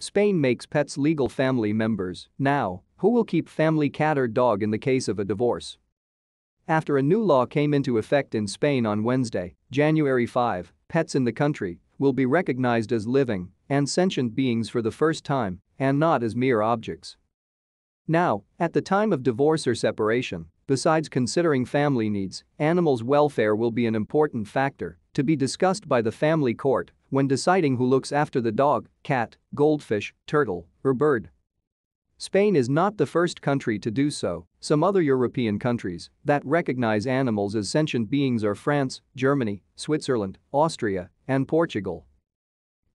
Spain makes pets legal family members. Now, who will keep family cat or dog in the case of a divorce? After a new law came into effect in Spain on Wednesday, January 5, pets in the country will be recognized as living and sentient beings for the first time and not as mere objects. Now, at the time of divorce or separation, besides considering family needs, animals' welfare will be an important factor to be discussed by the family court when deciding who looks after the dog, cat, goldfish, turtle, or bird. Spain is not the first country to do so, some other European countries that recognize animals as sentient beings are France, Germany, Switzerland, Austria, and Portugal.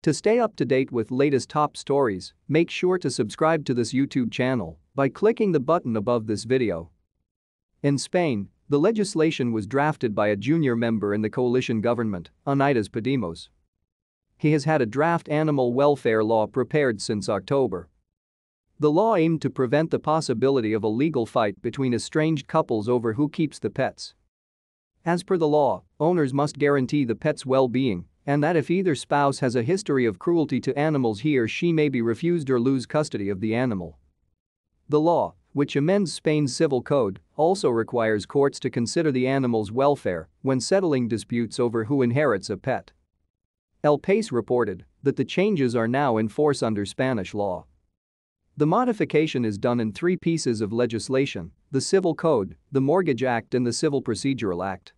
To stay up to date with latest top stories, make sure to subscribe to this YouTube channel by clicking the button above this video. In Spain, the legislation was drafted by a junior member in the coalition government, Unidas Podemos he has had a draft animal welfare law prepared since October. The law aimed to prevent the possibility of a legal fight between estranged couples over who keeps the pets. As per the law, owners must guarantee the pet's well-being and that if either spouse has a history of cruelty to animals he or she may be refused or lose custody of the animal. The law, which amends Spain's civil code, also requires courts to consider the animal's welfare when settling disputes over who inherits a pet. El País reported that the changes are now in force under Spanish law. The modification is done in three pieces of legislation, the Civil Code, the Mortgage Act and the Civil Procedural Act.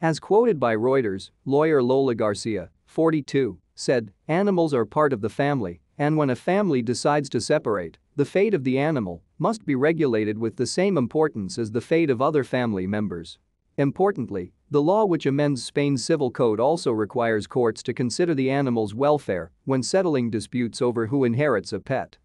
As quoted by Reuters, lawyer Lola Garcia, 42, said, animals are part of the family, and when a family decides to separate, the fate of the animal must be regulated with the same importance as the fate of other family members. Importantly, the law which amends Spain's civil code also requires courts to consider the animal's welfare when settling disputes over who inherits a pet.